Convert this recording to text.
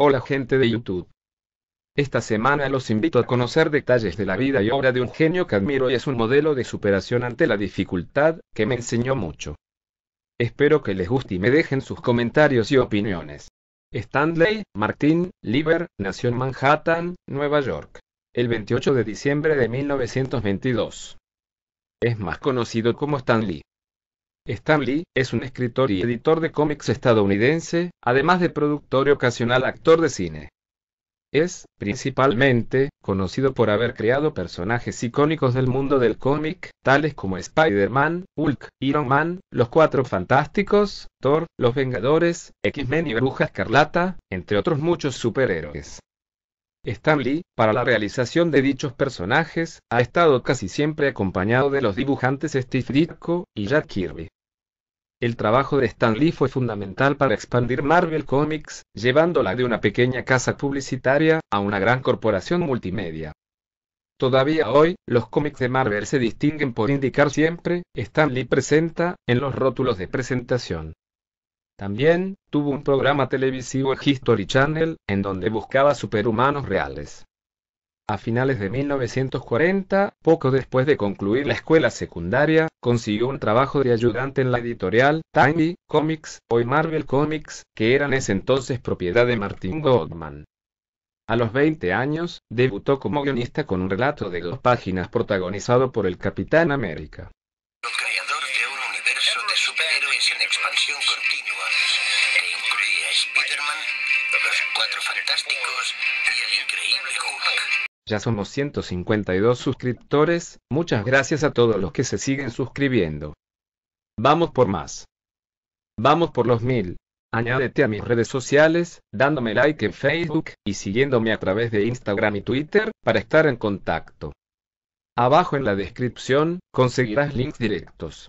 Hola gente de YouTube. Esta semana los invito a conocer detalles de la vida y obra de un genio que admiro y es un modelo de superación ante la dificultad, que me enseñó mucho. Espero que les guste y me dejen sus comentarios y opiniones. Stanley, Martin, Lieber, nació en Manhattan, Nueva York, el 28 de diciembre de 1922. Es más conocido como Stanley. Stan Lee es un escritor y editor de cómics estadounidense, además de productor y ocasional actor de cine. Es, principalmente, conocido por haber creado personajes icónicos del mundo del cómic, tales como Spider-Man, Hulk, Iron Man, Los Cuatro Fantásticos, Thor, Los Vengadores, X-Men y Bruja Escarlata, entre otros muchos superhéroes. Stan Lee, para la realización de dichos personajes, ha estado casi siempre acompañado de los dibujantes Steve Ditko y Jack Kirby. El trabajo de Stan Lee fue fundamental para expandir Marvel Comics, llevándola de una pequeña casa publicitaria a una gran corporación multimedia. Todavía hoy, los cómics de Marvel se distinguen por indicar siempre, Stan Lee presenta, en los rótulos de presentación. También, tuvo un programa televisivo en History Channel, en donde buscaba superhumanos reales. A finales de 1940, poco después de concluir la escuela secundaria, consiguió un trabajo de ayudante en la editorial Tiny Comics, hoy Marvel Comics, que eran en ese entonces propiedad de Martin Goldman. A los 20 años, debutó como guionista con un relato de dos páginas protagonizado por el Capitán América. de un universo de superhéroes en expansión continua, a los Cuatro Fantásticos y el Hulk. Ya somos 152 suscriptores, muchas gracias a todos los que se siguen suscribiendo. Vamos por más. Vamos por los mil. Añádete a mis redes sociales, dándome like en Facebook y siguiéndome a través de Instagram y Twitter para estar en contacto. Abajo en la descripción conseguirás links directos.